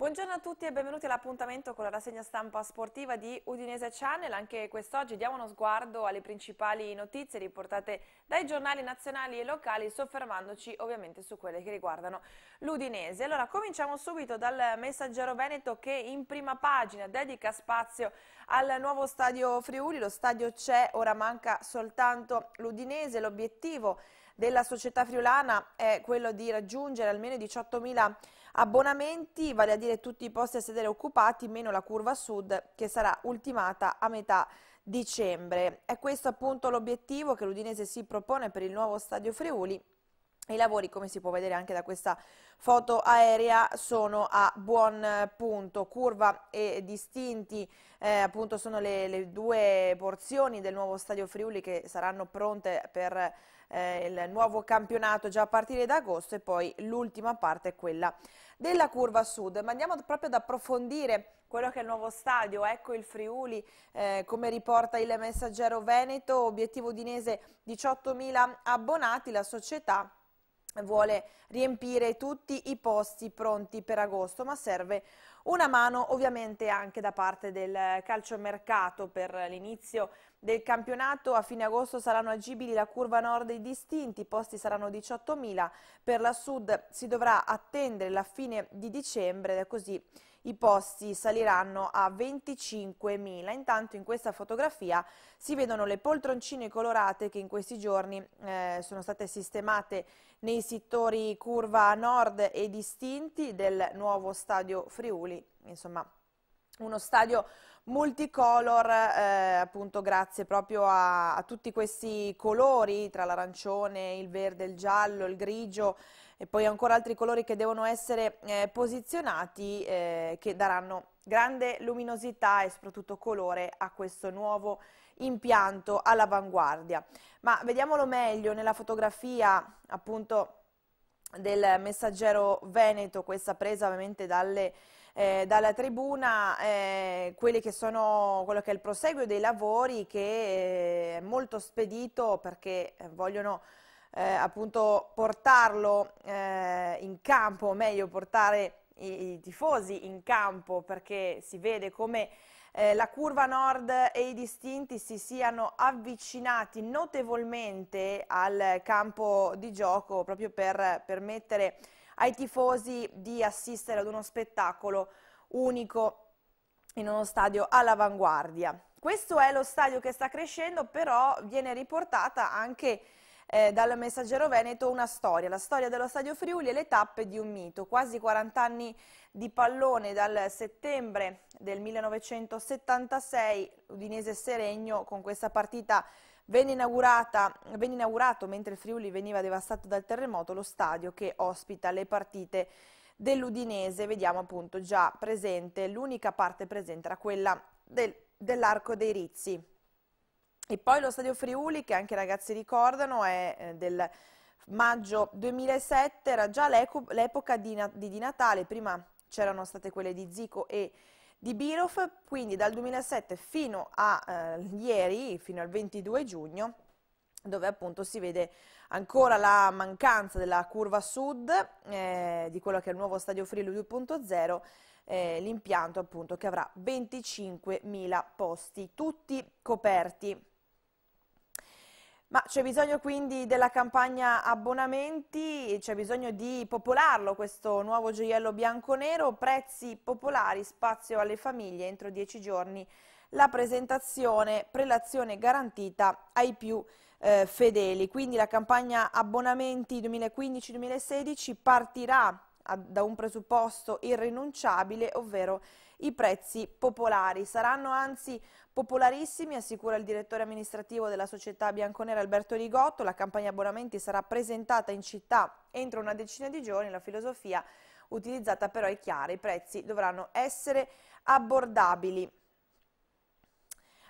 Buongiorno a tutti e benvenuti all'appuntamento con la rassegna stampa sportiva di Udinese Channel. Anche quest'oggi diamo uno sguardo alle principali notizie riportate dai giornali nazionali e locali, soffermandoci ovviamente su quelle che riguardano l'Udinese. Allora, cominciamo subito dal messaggero Veneto che in prima pagina dedica spazio al nuovo stadio Friuli. Lo stadio c'è, ora manca soltanto l'Udinese. L'obiettivo della società friulana è quello di raggiungere almeno 18.000 Abbonamenti, vale a dire tutti i posti a sedere occupati, meno la curva sud che sarà ultimata a metà dicembre. È questo appunto l'obiettivo che l'Udinese si propone per il nuovo Stadio Friuli i lavori, come si può vedere anche da questa foto aerea, sono a buon punto. Curva e distinti eh, appunto sono le, le, due porzioni del nuovo Stadio Friuli che saranno pronte per eh, il nuovo campionato già a partire da agosto e poi l'ultima parte è quella della curva sud. Ma andiamo proprio ad approfondire quello che è il nuovo stadio, ecco il Friuli, eh, come riporta il messaggero Veneto, obiettivo dinese 18.000 abbonati, la società vuole riempire tutti i posti pronti per agosto, ma serve una mano ovviamente anche da parte del calciomercato per l'inizio del campionato. A fine agosto saranno agibili la curva nord dei distinti, i posti saranno 18.000, per la sud si dovrà attendere la fine di dicembre, così i posti saliranno a 25.000. Intanto in questa fotografia si vedono le poltroncine colorate che in questi giorni eh, sono state sistemate nei settori curva nord e distinti del nuovo stadio Friuli, insomma uno stadio multicolor eh, appunto grazie proprio a, a, tutti questi colori tra l'arancione, il verde, il giallo, il grigio e poi ancora altri colori che devono essere eh, posizionati eh, che daranno grande luminosità e soprattutto colore a questo nuovo impianto all'avanguardia. Ma vediamolo meglio nella fotografia appunto del messaggero Veneto, questa presa ovviamente dalle, eh, dalla tribuna, eh, quelli che sono, quello che è il proseguo dei lavori che eh, è molto spedito perché eh, vogliono eh, appunto portarlo eh, in campo, o meglio portare i, i, tifosi in campo perché si vede come eh, la curva nord e i distinti si siano avvicinati notevolmente al campo di gioco proprio per permettere ai tifosi di assistere ad uno spettacolo unico in uno stadio all'avanguardia. Questo è lo stadio che sta crescendo, però viene riportata anche eh, dal Messaggero Veneto una storia, la storia dello Stadio Friuli e le tappe di un mito. Quasi 40 anni di pallone dal settembre del 1976, Udinese Seregno con questa partita venne, venne inaugurato mentre il Friuli veniva devastato dal terremoto lo stadio che ospita le partite dell'Udinese, vediamo appunto già presente, l'unica parte presente era quella del, dell'Arco dei Rizzi. E poi lo Stadio Friuli, che anche i ragazzi ricordano, è eh, del maggio 2007, era già l'epoca di, di, Natale, prima c'erano state quelle di Zico e di Birof, quindi dal 2007 fino a eh, ieri, fino al 22 giugno, dove appunto si vede ancora la mancanza della curva sud eh, di quello che è il nuovo Stadio Friuli 2.0, eh, l'impianto appunto che avrà 25.000 posti, tutti coperti. Ma c'è bisogno quindi della campagna abbonamenti, c'è bisogno di popolarlo questo nuovo gioiello bianco-nero, prezzi popolari, spazio alle famiglie entro dieci giorni, la presentazione, prelazione garantita ai più eh, fedeli. Quindi la campagna abbonamenti 2015-2016 partirà da un presupposto irrinunciabile, ovvero i prezzi popolari. Saranno anzi popolarissimi, assicura il direttore amministrativo della società bianconera Alberto Ligotto. La campagna abbonamenti sarà presentata in città entro una decina di giorni. La filosofia utilizzata però è chiara, i prezzi dovranno essere abbordabili.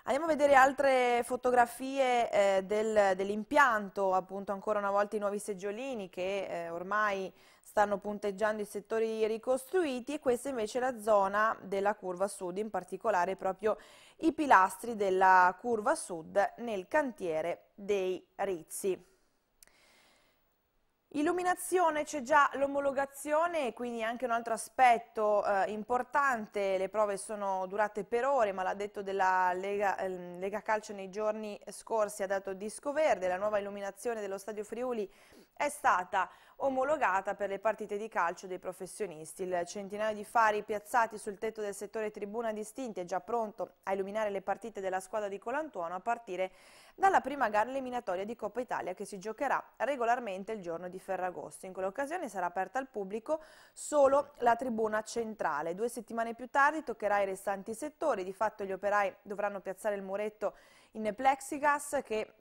Andiamo a vedere altre fotografie eh, del, dell'impianto, appunto ancora una volta i nuovi seggiolini che eh, ormai stanno punteggiando i settori ricostruiti e questa invece è la zona della curva sud, in particolare proprio i pilastri della curva sud nel cantiere dei Rizzi. Illuminazione c'è già l'omologazione, quindi anche un altro aspetto eh, importante, le prove sono durate per ore, ma l'ha detto della Lega, eh, Lega Calcio nei giorni scorsi ha dato disco verde, la nuova illuminazione dello Stadio Friuli è stata omologata per le partite di calcio dei professionisti. Il centinaio di fari piazzati sul tetto del settore tribuna distinti è già pronto a illuminare le partite della squadra di Colantuono a partire dalla prima gara eliminatoria di Coppa Italia che si giocherà regolarmente il giorno di Ferragosto. In quell'occasione sarà aperta al pubblico solo la tribuna centrale. Due settimane più tardi toccherà i restanti settori. Di fatto gli operai dovranno piazzare il muretto in plexigas che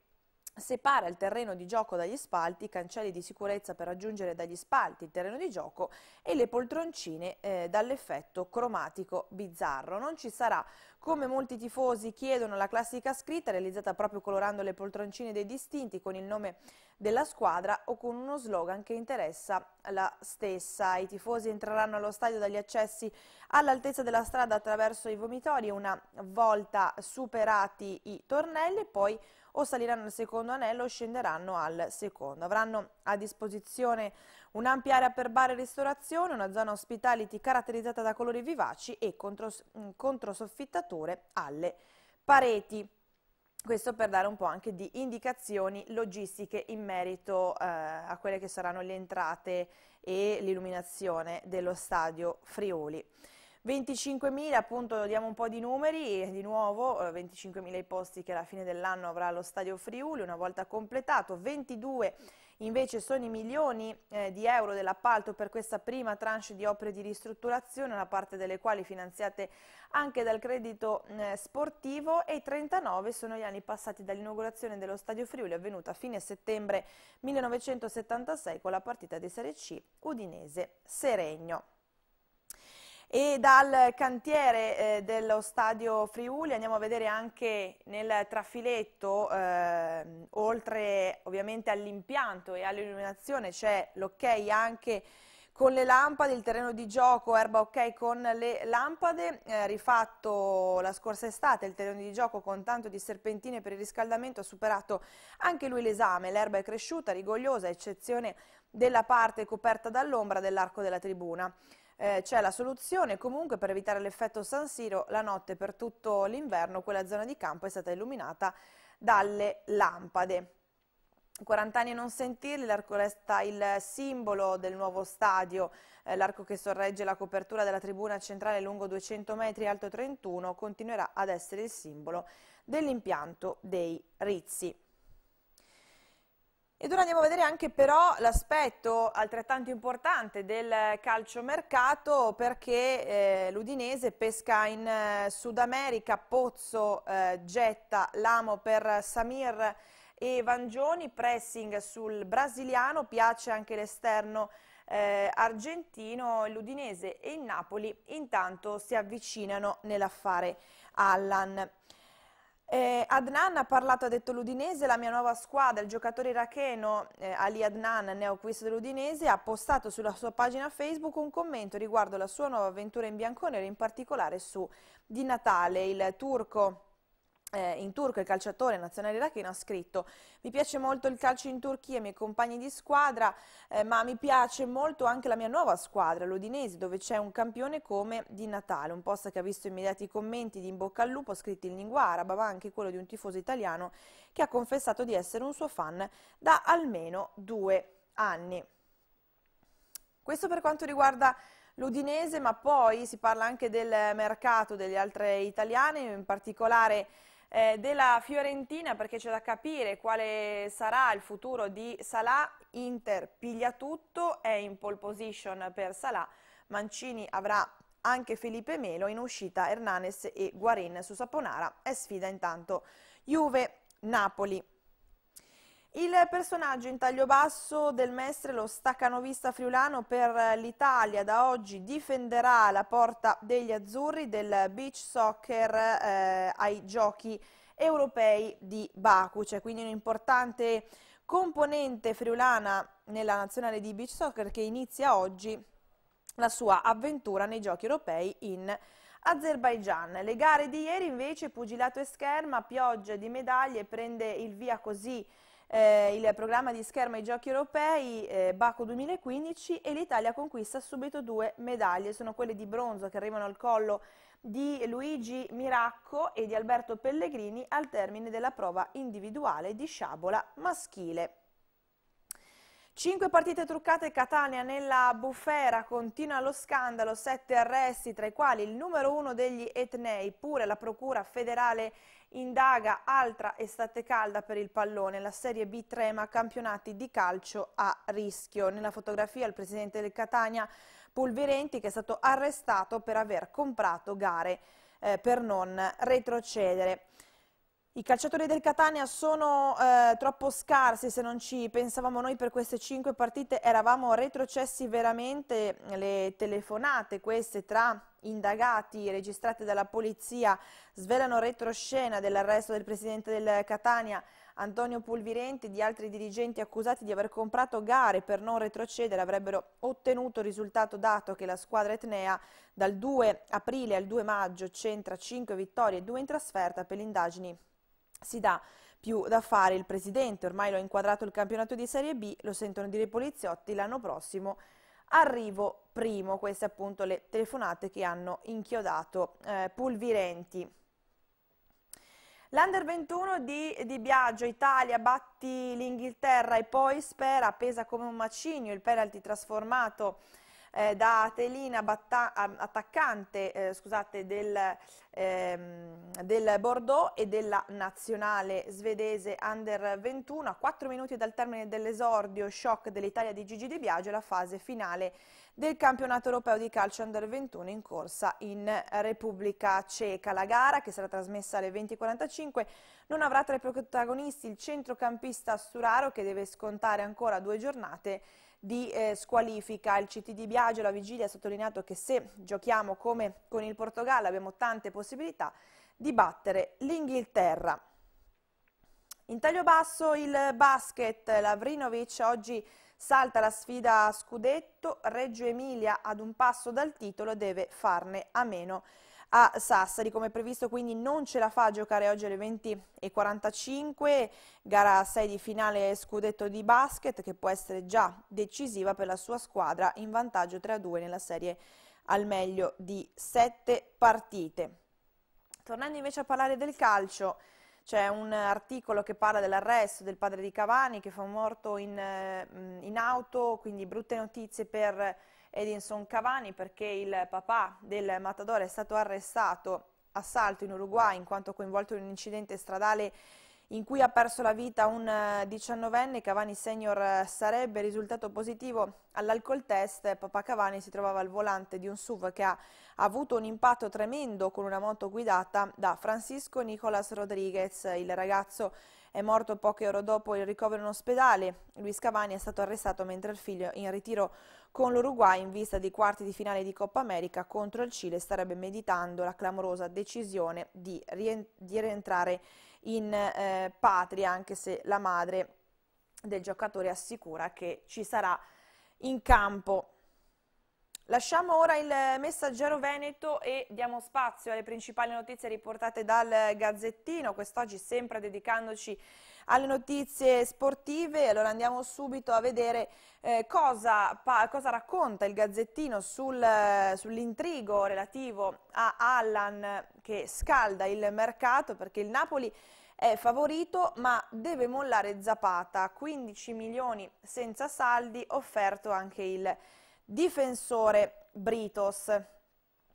separa il terreno di gioco dagli spalti, i cancelli di sicurezza per raggiungere dagli spalti il terreno di gioco e le poltroncine eh, dall'effetto cromatico bizzarro. Non ci sarà, come molti tifosi chiedono, la classica scritta realizzata proprio colorando le poltroncine dei distinti con il nome della squadra o con uno slogan che interessa la stessa. I tifosi entreranno allo stadio dagli accessi all'altezza della strada attraverso i vomitori, una volta superati i tornelli e poi o saliranno al secondo anello o scenderanno al secondo. Avranno a disposizione un'ampia area per bar e ristorazione, una zona hospitality caratterizzata da colori vivaci e mm, controsoffittature controsoffittatore alle pareti. Questo per dare un po' anche di indicazioni logistiche in merito eh, a quelle che saranno le entrate e l'illuminazione dello stadio Friuli. 25.000, appunto diamo un po' di numeri, di nuovo 25.000 eh, i posti che alla fine dell'anno avrà lo Stadio Friuli una volta completato, 22 invece sono i milioni eh, di euro dell'appalto per questa prima tranche di opere di ristrutturazione, una parte delle quali finanziate anche dal credito eh, sportivo e 39 sono gli anni passati dall'inaugurazione dello Stadio Friuli avvenuta a fine settembre 1976 con la partita di Serie C Udinese-Seregno. E dal cantiere eh, dello stadio Friuli andiamo a vedere anche nel trafiletto, eh, oltre ovviamente all'impianto e all'illuminazione c'è l'ok ok anche con le lampade, il terreno di gioco erba ok con le lampade, eh, rifatto la scorsa estate il terreno di gioco con tanto di serpentine per il riscaldamento ha superato anche lui l'esame, l'erba è cresciuta, rigogliosa, a eccezione della parte coperta dall'ombra dell'arco della tribuna eh, c'è la soluzione comunque per evitare l'effetto San Siro la notte per tutto l'inverno quella zona di campo è stata illuminata dalle lampade. 40 anni a non sentirli, l'arco resta il simbolo del nuovo stadio, eh, l'arco che sorregge la copertura della tribuna centrale lungo 200 metri, alto 31, continuerà ad essere il simbolo dell'impianto dei Rizzi. Ed ora andiamo a vedere anche però l'aspetto altrettanto importante del calciomercato perché eh, l'Udinese pesca in eh, Sud America, Pozzo eh, getta l'amo per Samir e Vangioni, pressing sul brasiliano, piace anche l'esterno eh, argentino, l'Udinese e il Napoli intanto si avvicinano nell'affare Allan. Eh, Adnan ha parlato, ha detto l'Udinese, la mia nuova squadra, il giocatore iracheno eh, Ali Adnan, neoacquisto dell'Udinese, ha postato sulla sua pagina Facebook un commento riguardo la sua nuova avventura in bianconero, in particolare su Di Natale, il turco eh, in turco il calciatore nazionale iracheno ha scritto mi piace molto il calcio in Turchia, i miei compagni di squadra, eh, ma mi piace molto anche la mia nuova squadra, l'Udinese, dove c'è un campione come Di Natale, un post che ha visto immediati commenti di in bocca al lupo scritti in lingua araba, ma anche quello di un tifoso italiano che ha confessato di essere un suo fan da almeno due anni. Questo per quanto riguarda l'Udinese, ma poi si parla anche del mercato delle altre italiane, in particolare eh, della Fiorentina perché c'è da capire quale sarà il futuro di Salah. Inter piglia tutto, è in pole position per Salah. Mancini avrà anche Felipe Melo in uscita Hernanes e Guarin su Saponara. È sfida intanto Juve-Napoli. Il personaggio in taglio basso del Mestre, lo staccanovista friulano per l'Italia, da oggi difenderà la porta degli azzurri del beach soccer eh, ai giochi europei di Baku. C'è quindi un'importante componente friulana nella nazionale di beach soccer che inizia oggi la sua avventura nei giochi europei in Azerbaijan. Le gare di ieri invece, pugilato e scherma, pioggia di medaglie, prende il via così eh, il programma di scherma ai giochi europei eh, Baco 2015 e l'Italia conquista subito due medaglie, sono quelle di bronzo che arrivano al collo di Luigi Miracco e di Alberto Pellegrini al termine della prova individuale di sciabola maschile. Cinque partite truccate Catania nella bufera, continua lo scandalo, sette arresti tra i quali il numero uno degli etnei, pure la procura federale indaga altra estate calda per il pallone, la Serie B trema campionati di calcio a rischio. Nella fotografia il presidente del Catania Pulvirenti che è stato arrestato per aver comprato gare eh, per non retrocedere. I calciatori del Catania sono eh, troppo scarsi se non ci pensavamo noi per queste cinque partite, eravamo retrocessi veramente, mm, le telefonate queste tra indagati registrate dalla polizia svelano retroscena dell'arresto del presidente del Catania Antonio Pulvirenti e di altri dirigenti accusati di aver comprato gare per non retrocedere avrebbero ottenuto il risultato dato che la squadra etnea dal 2 aprile al 2 maggio centra 5 vittorie e 2 in trasferta per le indagini si dà più da fare il presidente, ormai lo ha inquadrato il campionato di Serie B, lo sentono dire i poliziotti, l'anno prossimo arrivo primo, queste appunto le telefonate che hanno inchiodato eh, Pulvirenti. L'Under 21 di, di Biagio, Italia, batti l'Inghilterra e poi spera, pesa come un macigno il penalty trasformato eh, da Telina Batta attaccante eh, scusate, del, ehm, del, Bordeaux e della nazionale svedese Under 21. A 4 minuti dal termine dell'esordio shock dell'Italia di Gigi Di Biagio la fase finale del campionato europeo di calcio Under 21 in corsa in Repubblica Ceca. La gara, che sarà trasmessa alle 20.45, non avrà tra i protagonisti il centrocampista Sturaro che deve scontare ancora due giornate di eh, squalifica. Il CT di Biagio la vigilia ha sottolineato che se giochiamo come con il Portogallo abbiamo tante possibilità di battere l'Inghilterra. In taglio basso il basket, Lavrinovic oggi salta la sfida a scudetto, Reggio Emilia ad un passo dal titolo deve farne a meno a Sassari, come previsto quindi non ce la fa a giocare oggi alle 20.45, gara 6 di finale scudetto di basket che può essere già decisiva per la sua squadra in vantaggio 3-2 nella serie al meglio di 7 partite. Tornando invece a parlare del calcio, c'è un articolo che parla dell'arresto del padre di Cavani che fa un morto in, eh, in auto, quindi brutte notizie per Edinson Cavani perché il papà del matador è stato arrestato a Salto in Uruguay in quanto coinvolto in un incidente stradale in cui ha perso la vita un 19enne, eh, Cavani senior eh, sarebbe risultato positivo all'alcol test, papà Cavani si trovava al volante di un SUV che ha avuto un impatto tremendo con una moto guidata da Francisco Nicolas Rodriguez, il ragazzo è morto poche ore dopo il ricovero in ospedale, Luis Cavani è stato arrestato mentre il figlio in ritiro con l'Uruguay in vista dei quarti di finale di Coppa America contro il Cile starebbe meditando la clamorosa decisione di, rientrare in eh, patria anche se la madre del giocatore assicura che ci sarà in campo. Lasciamo ora il messaggero Veneto e diamo spazio alle principali notizie riportate dal Gazzettino, quest'oggi sempre dedicandoci alle notizie sportive. Allora andiamo subito a vedere eh, cosa, pa, cosa, racconta il Gazzettino sul, eh, sull'intrigo relativo a Allan che scalda il mercato perché il Napoli è favorito ma deve mollare Zapata, 15 milioni senza saldi, offerto anche il difensore Britos.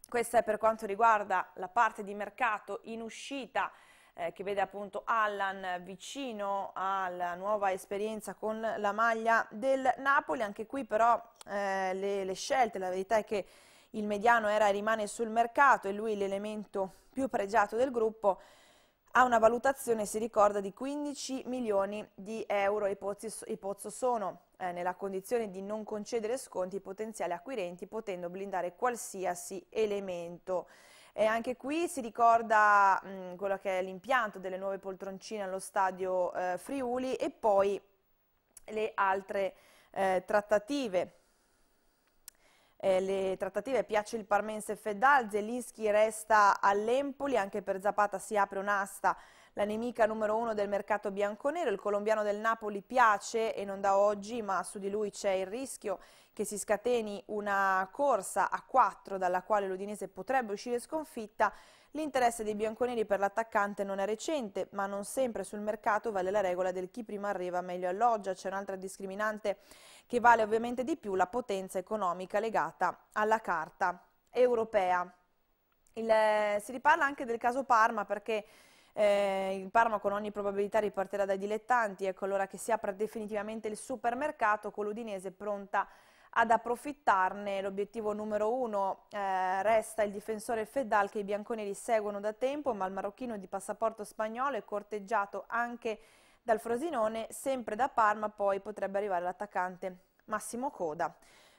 Questa è per quanto riguarda la parte di mercato in uscita eh, che vede appunto Allan vicino alla nuova esperienza con la maglia del Napoli, anche qui però eh, le, le scelte, la verità è che il mediano era e rimane sul mercato e lui l'elemento più pregiato del gruppo, ha una valutazione, si ricorda, di 15 milioni di euro. I, pozzi, i Pozzo sono eh, nella condizione di non concedere sconti ai potenziali acquirenti, potendo blindare qualsiasi elemento. E anche qui si ricorda mh, quello che è l'impianto delle nuove poltroncine allo stadio eh, Friuli e poi le altre eh, trattative. Eh, le trattative piace il Parmense Fedal, Zelinski resta all'Empoli, anche per Zapata si apre un'asta la nemica numero uno del mercato bianconero. Il colombiano del Napoli piace e non da oggi, ma su di lui c'è il rischio che si scateni una corsa a quattro dalla quale l'Udinese potrebbe uscire sconfitta. L'interesse dei bianconeri per l'attaccante non è recente, ma non sempre sul mercato vale la regola del chi prima arriva meglio alloggia. C'è un'altra discriminante che vale ovviamente di più, la potenza economica legata alla carta europea. Il, eh, si riparla anche del caso Parma perché eh, il Parma con ogni probabilità ripartirà dai dilettanti, ecco allora che si apre definitivamente il supermercato con l'Udinese pronta ad approfittarne. L'obiettivo numero uno eh, resta il difensore Fedal che i bianconeri seguono da tempo, ma il marocchino di passaporto spagnolo è corteggiato anche dal Frosinone, sempre da Parma poi potrebbe arrivare l'attaccante Massimo Coda.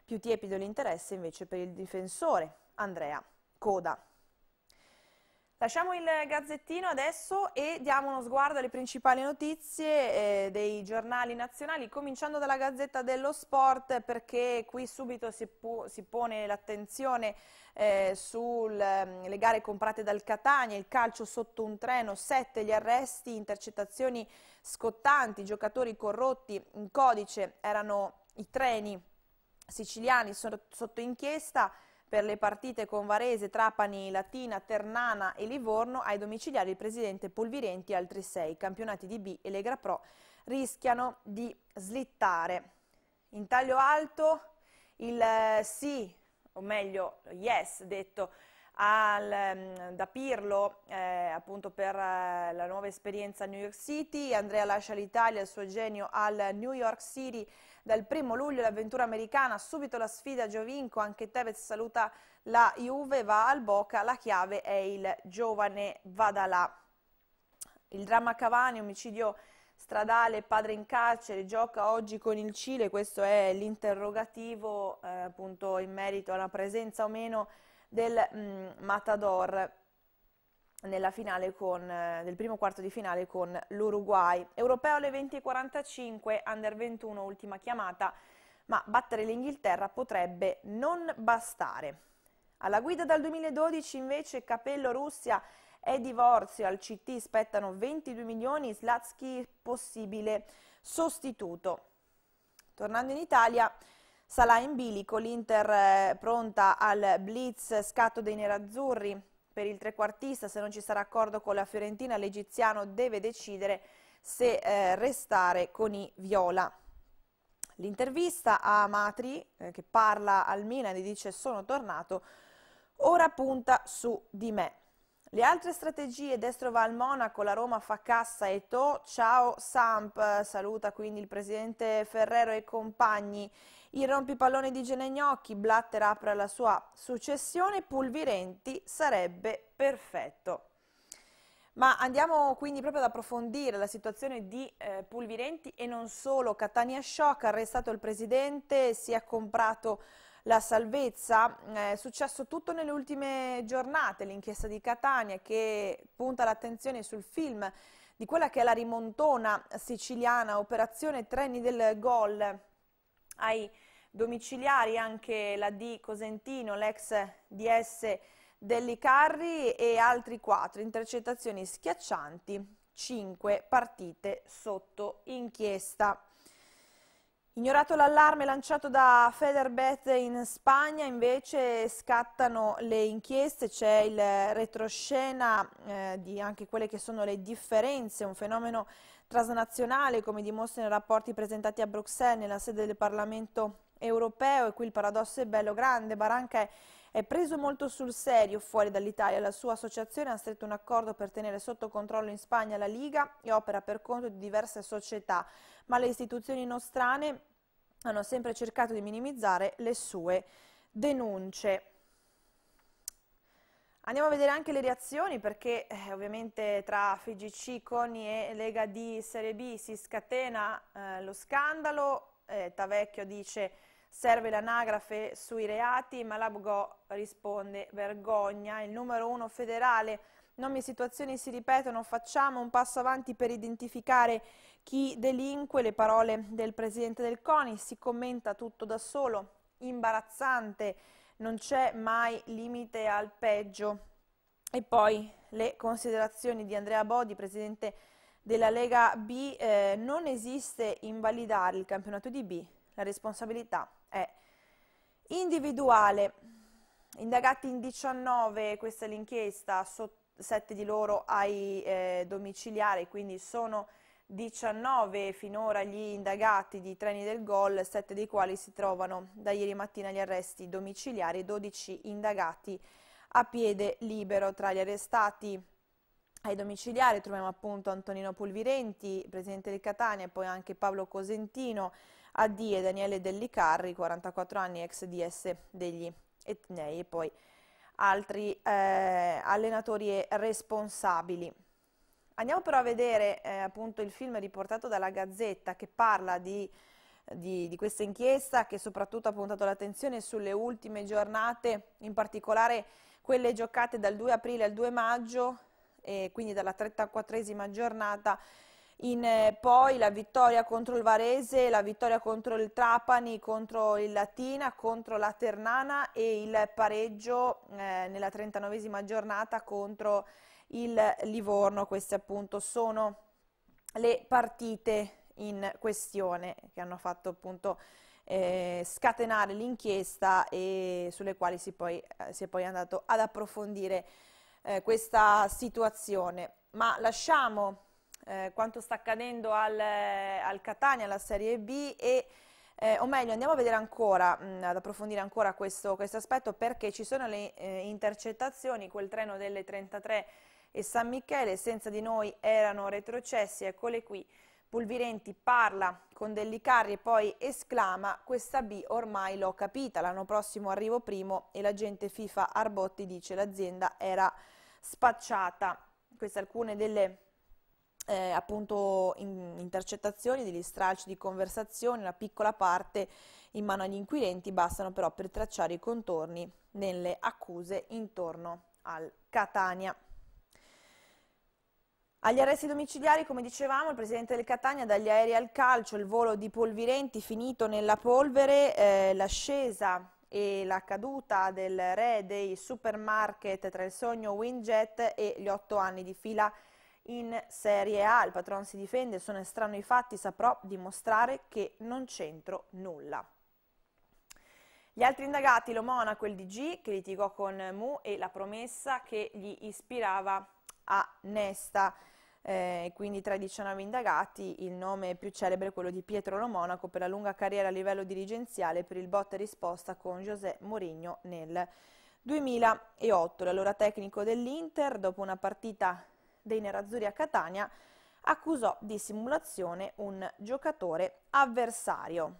Più tiepido l'interesse invece per il difensore Andrea Coda. Lasciamo il gazzettino adesso e diamo uno sguardo alle principali notizie eh, dei giornali nazionali, cominciando dalla Gazzetta dello Sport perché qui subito si, si pone l'attenzione eh, sulle ehm, gare comprate dal Catania, il calcio sotto un treno, sette gli arresti, intercettazioni scottanti, giocatori corrotti, in codice erano i treni siciliani sotto inchiesta, per le partite con Varese, Trapani, Latina, Ternana e Livorno ai domiciliari il presidente Polvirenti e altri sei. I Campionati di B e Legra Pro rischiano di slittare. In taglio alto il eh, sì, o meglio yes, detto al, mm, da Pirlo eh, appunto per eh, la nuova esperienza a New York City, Andrea lascia l'Italia, il suo genio al New York City dal primo luglio l'avventura americana, subito la sfida a Giovinco, anche Tevez saluta la Juve, va al Boca, la chiave è il giovane Vadalà. Il dramma Cavani, omicidio stradale, padre in carcere, gioca oggi con il Cile, questo è l'interrogativo eh, appunto in merito alla presenza o meno del mh, mm, Matador nella finale con, eh, del primo quarto di finale con l'Uruguay. Europeo alle 20.45, under 21, ultima chiamata, ma battere l'Inghilterra potrebbe non bastare. Alla guida dal 2012 invece Capello Russia è divorzio, al CT spettano 22 milioni, Slatsky possibile sostituto. Tornando in Italia, Salah in bilico, l'Inter eh, pronta al blitz, scatto dei nerazzurri, per il trequartista, se non ci sarà accordo con la Fiorentina, l'egiziano deve decidere se eh, restare con i viola. L'intervista a Matri, eh, che parla al Milan e dice sono tornato, ora punta su di me. Le altre strategie, destro va al Monaco, la Roma fa cassa e to, ciao Samp, saluta quindi il presidente Ferrero e compagni. Il rompipallone di Genegnocchi, Blatter apre la sua successione, Pulvirenti sarebbe perfetto. Ma andiamo quindi proprio ad approfondire la situazione di eh, Pulvirenti e non solo. Catania Shock, ha arrestato il presidente, si è comprato la salvezza. Mm, è successo tutto nelle ultime giornate, l'inchiesta di Catania che punta l'attenzione sul film di quella che è la rimontona siciliana, operazione Treni del Gol ai domiciliari, anche la D Cosentino, l'ex DS dell'Icarri e altri quattro intercettazioni schiaccianti, cinque partite sotto inchiesta. Ignorato l'allarme lanciato da Federbet in Spagna, invece scattano le inchieste, c'è il retroscena eh, di anche quelle che sono le differenze, un fenomeno transnazionale come dimostrano i rapporti presentati a Bruxelles nella sede del Parlamento europeo e qui il paradosso è bello grande, Baranca è è preso molto sul serio fuori dall'Italia. La sua associazione ha stretto un accordo per tenere sotto controllo in Spagna la Liga e opera per conto di diverse società, ma le istituzioni nostrane hanno sempre cercato di minimizzare le sue denunce. Andiamo a vedere anche le reazioni perché eh, ovviamente tra FGC, Coni e Lega di Serie B si scatena eh, lo scandalo. Eh, Tavecchio dice Serve l'anagrafe sui reati, ma l'Abgo risponde vergogna, il numero uno federale. Nomi e situazioni si ripetono, facciamo un passo avanti per identificare chi delinque, le parole del presidente del CONI, si commenta tutto da solo, imbarazzante, non c'è mai limite al peggio. E poi le considerazioni di Andrea Bodi, presidente della Lega B, eh, non esiste invalidare il campionato di B, la responsabilità è individuale. Indagati in 19, questa è l'inchiesta, 7 di loro ai eh, domiciliari, quindi sono 19 finora gli indagati di treni del gol, 7 dei quali si trovano da ieri mattina agli arresti domiciliari, 12 indagati a piede libero. Tra gli arrestati ai domiciliari troviamo appunto Antonino Pulvirenti, presidente del Catania, poi anche Paolo Cosentino, Addie Daniele Dellicarri, 44 anni, ex DS degli Etnei, e poi altri eh, allenatori responsabili. Andiamo però a vedere eh, appunto il film riportato dalla Gazzetta che parla di, di, di questa inchiesta che soprattutto ha puntato l'attenzione sulle ultime giornate, in particolare quelle giocate dal 2 aprile al 2 maggio, e quindi dalla 34esima giornata in, eh, poi la vittoria contro il Varese, la vittoria contro il Trapani, contro il Latina, contro la Ternana e il pareggio eh, nella 39esima giornata contro il Livorno. Queste appunto sono le partite in questione che hanno fatto appunto eh, scatenare l'inchiesta e sulle quali si, poi, eh, si, è poi andato ad approfondire eh, questa situazione. Ma lasciamo eh, quanto sta accadendo al, eh, al, Catania, alla Serie B e eh, o meglio, andiamo a vedere ancora, mh, mm, ad approfondire ancora questo, questo, aspetto perché ci sono le eh, intercettazioni, quel treno delle 33 e San Michele, senza di noi erano retrocessi, eccole qui. Pulvirenti parla con Dellicarri e poi esclama questa B ormai l'ho capita, l'anno prossimo arrivo primo e l'agente FIFA Arbotti dice l'azienda era spacciata. Queste alcune delle eh, appunto in, intercettazioni, degli stralci di conversazioni, una piccola parte in mano agli inquirenti, bastano però per tracciare i contorni nelle accuse intorno al Catania. Agli arresti domiciliari, come dicevamo, il presidente del Catania dagli aerei al calcio, il volo di Polvirenti finito nella polvere, eh, l'ascesa e la caduta del re dei supermarket tra il sogno Winjet e gli otto anni di fila in Serie A. Il patron si difende, sono estranei i fatti, saprò dimostrare che non c'entro nulla. Gli altri indagati, lo monaco il DG, che litigò con Mu e la promessa che gli ispirava a Nesta. Eh, quindi tra i 19 indagati il nome più celebre è quello di Pietro Lo Monaco per la lunga carriera a livello dirigenziale per il botta risposta con José Mourinho nel 2008. L'allora tecnico dell'Inter, dopo una partita dei Nerazzurri a Catania accusò di simulazione un giocatore avversario.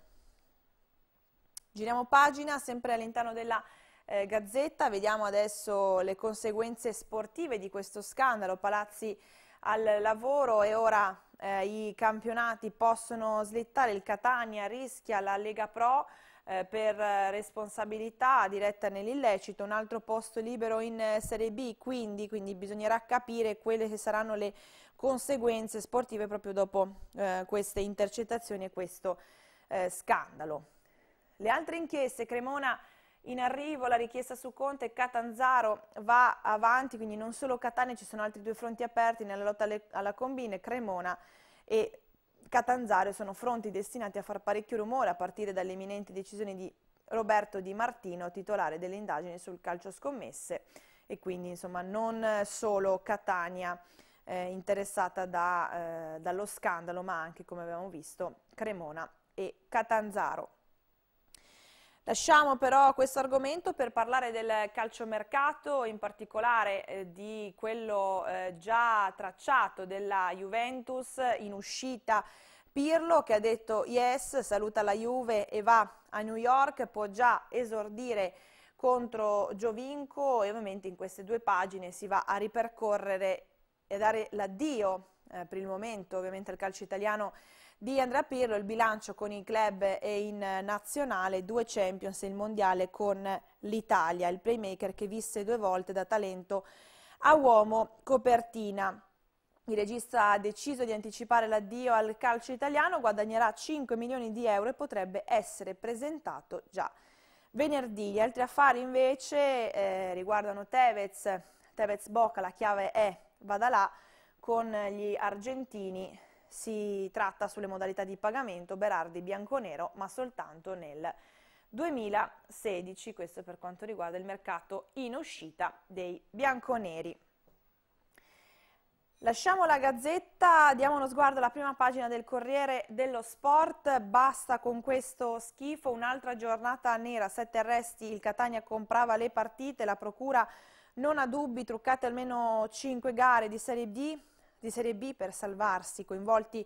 Giriamo pagina, sempre all'interno della eh, Gazzetta, vediamo adesso le conseguenze sportive di questo scandalo, Palazzi al lavoro e ora eh, i campionati possono slittare, il Catania rischia la Lega Pro, eh, per responsabilità diretta nell'illecito, un altro posto libero in eh, Serie B, quindi, quindi bisognerà capire quelle che saranno le conseguenze sportive proprio dopo eh, queste intercettazioni e questo eh, scandalo. Le altre inchieste, Cremona in arrivo, la richiesta su Conte, Catanzaro va avanti, quindi non solo Catania, ci sono altri due fronti aperti nella lotta alle, alla Combine, Cremona e Catanzaro sono fronti destinati a far parecchio rumore a partire dalle imminenti decisioni di Roberto Di Martino, titolare delle indagini sul calcio scommesse e quindi insomma non solo Catania eh, interessata da, eh, dallo scandalo ma anche come abbiamo visto Cremona e Catanzaro. Lasciamo però questo argomento per parlare del calciomercato, in particolare eh, di quello eh, già tracciato della Juventus in uscita Pirlo che ha detto yes, saluta la Juve e va a New York, può già esordire contro Giovinco e ovviamente in queste due pagine si va a ripercorrere e a dare l'addio eh, per il momento ovviamente al calcio italiano di Andrea Pirlo, il bilancio con i club e in eh, nazionale, due Champions e il Mondiale con l'Italia, il playmaker che visse due volte da talento a uomo copertina. Il regista ha deciso di anticipare l'addio al calcio italiano, guadagnerà 5 milioni di euro e potrebbe essere presentato già venerdì. Gli altri affari invece eh, riguardano Tevez, Tevez Bocca, la chiave è, vada là, con gli argentini si tratta sulle modalità di pagamento Berardi bianconero, ma soltanto nel 2016, questo per quanto riguarda il mercato in uscita dei bianconeri. Lasciamo la gazzetta, diamo uno sguardo alla prima pagina del Corriere dello Sport, basta con questo schifo, un'altra giornata nera, sette arresti, il Catania comprava le partite, la Procura non ha dubbi, truccate almeno cinque gare di Serie D, di Serie B per salvarsi, coinvolti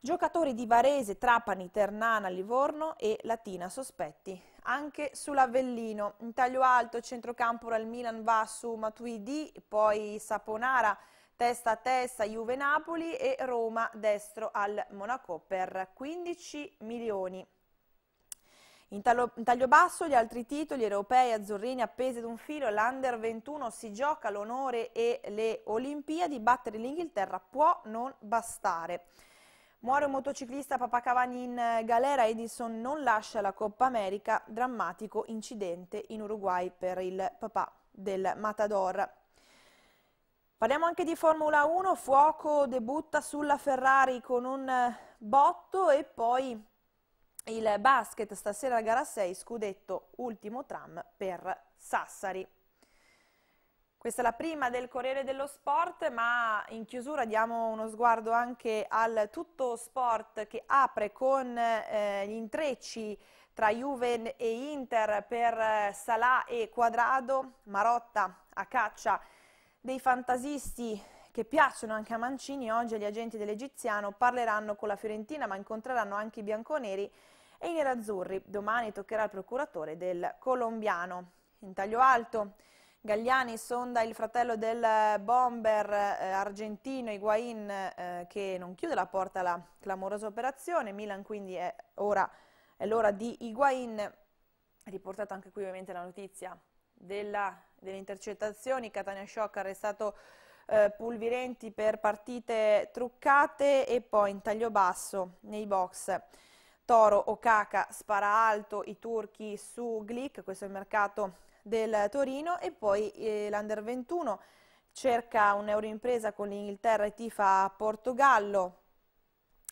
giocatori di Varese, Trapani, Ternana, Livorno e Latina sospetti. Anche sull'Avellino, in taglio alto, centrocampo al Milan va su Matuidi, poi Saponara testa a testa Juve-Napoli e Roma destro al Monaco per 15 milioni. In, talo, in taglio basso gli altri titoli europei azzurrini appesi ad un filo, l'Under 21 si gioca l'onore e le Olimpiadi, battere l'Inghilterra può non bastare. Muore un motociclista papà Cavani in eh, galera, Edison non lascia la Coppa America, drammatico incidente in Uruguay per il papà del Matador. Parliamo anche di Formula 1, Fuoco debutta sulla Ferrari con un eh, botto e poi il basket stasera gara 6, scudetto ultimo tram per Sassari. Questa è la prima del Corriere dello Sport, ma in chiusura diamo uno sguardo anche al tutto sport che apre con eh, gli intrecci tra Juve e Inter per eh, Salà e Quadrado, Marotta a caccia dei fantasisti che piacciono anche a Mancini. Oggi gli agenti dell'Egiziano parleranno con la Fiorentina, ma incontreranno anche i bianconeri e i nerazzurri domani toccherà il procuratore del colombiano. In taglio alto, Gagliani sonda il fratello del bomber eh, argentino Higuain eh, che non chiude la porta alla clamorosa operazione. Milan quindi è, ora, è l'ora di Higuain. Riportata anche qui ovviamente la notizia della, delle intercettazioni. Catania Shock arrestato eh, Pulvirenti per partite truccate e poi in taglio basso nei box. Toro, Okaka spara alto, i turchi su Glick, questo è il mercato del Torino e poi eh, l'Under 21 cerca un'euro impresa con l'Inghilterra e tifa Portogallo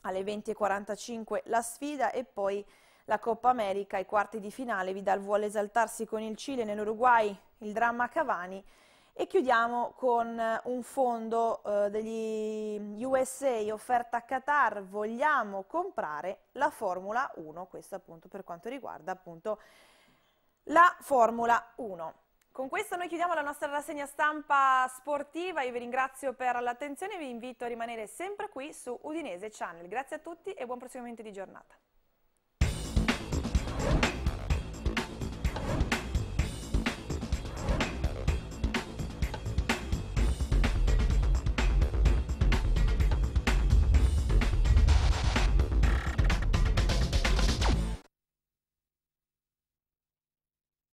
alle 20.45 la sfida e poi la Coppa America ai quarti di finale Vidal vuole esaltarsi con il Cile nell'Uruguay il dramma Cavani e chiudiamo con eh, un fondo eh, degli USA offerta a Qatar, vogliamo comprare la Formula 1, questo appunto per quanto riguarda appunto la Formula 1. Con questo noi chiudiamo la nostra rassegna stampa sportiva, io vi ringrazio per l'attenzione e vi invito a rimanere sempre qui su Udinese Channel. Grazie a tutti e buon proseguimento di giornata.